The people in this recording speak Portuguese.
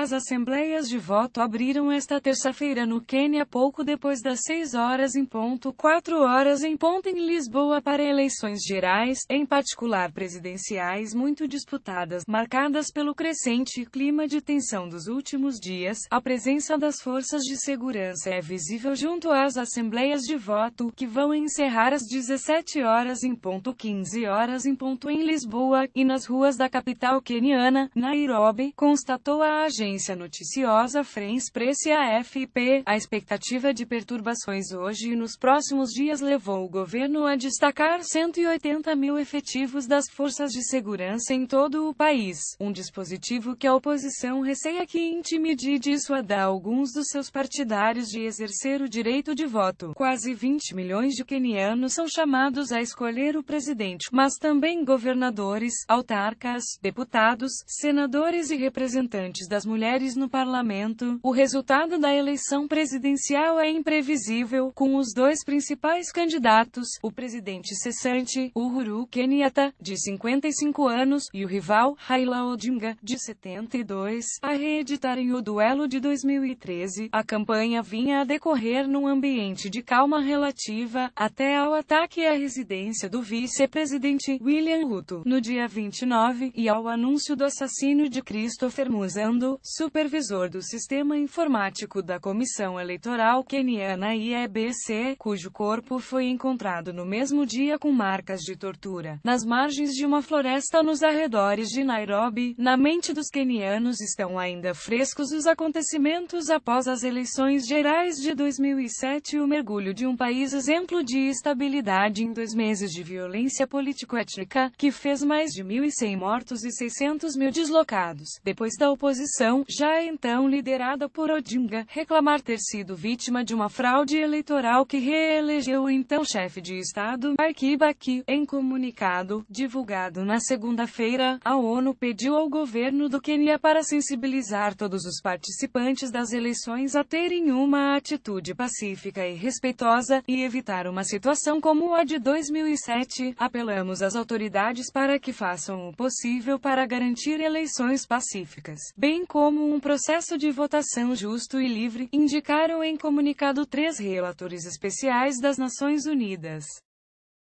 As assembleias de voto abriram esta terça-feira no Quênia pouco depois das 6 horas em ponto, 4 horas em ponto em Lisboa para eleições gerais, em particular presidenciais muito disputadas, marcadas pelo crescente clima de tensão dos últimos dias. A presença das forças de segurança é visível junto às assembleias de voto, que vão encerrar às 17 horas em ponto, 15 horas em ponto em Lisboa e nas ruas da capital queniana, Nairobi, constatou a agência agência noticiosa France Presse AFP, a expectativa de perturbações hoje e nos próximos dias levou o governo a destacar 180 mil efetivos das forças de segurança em todo o país, um dispositivo que a oposição receia que intimide e dissuada alguns dos seus partidários de exercer o direito de voto. Quase 20 milhões de quenianos são chamados a escolher o presidente, mas também governadores, autarcas, deputados, senadores e representantes das mulheres mulheres no parlamento, o resultado da eleição presidencial é imprevisível, com os dois principais candidatos, o presidente cessante, Uhuru Kenyatta, de 55 anos, e o rival, Raila Odinga, de 72, a reeditarem o duelo de 2013. A campanha vinha a decorrer num ambiente de calma relativa, até ao ataque à residência do vice-presidente William Ruto, no dia 29, e ao anúncio do assassino de Christopher Musando, supervisor do sistema informático da Comissão Eleitoral Queniana IEBC, cujo corpo foi encontrado no mesmo dia com marcas de tortura, nas margens de uma floresta nos arredores de Nairobi. Na mente dos quenianos estão ainda frescos os acontecimentos após as eleições gerais de 2007 e o mergulho de um país exemplo de estabilidade em dois meses de violência político-étnica, que fez mais de 1.100 mortos e 600 mil deslocados. Depois da oposição, então, já é então liderada por Odinga, reclamar ter sido vítima de uma fraude eleitoral que reelegeu o então chefe de Estado, Arquibaqui. Em comunicado, divulgado na segunda-feira, a ONU pediu ao governo do Quênia para sensibilizar todos os participantes das eleições a terem uma atitude pacífica e respeitosa, e evitar uma situação como a de 2007. Apelamos às autoridades para que façam o possível para garantir eleições pacíficas, bem como como um processo de votação justo e livre, indicaram em comunicado três relatores especiais das Nações Unidas.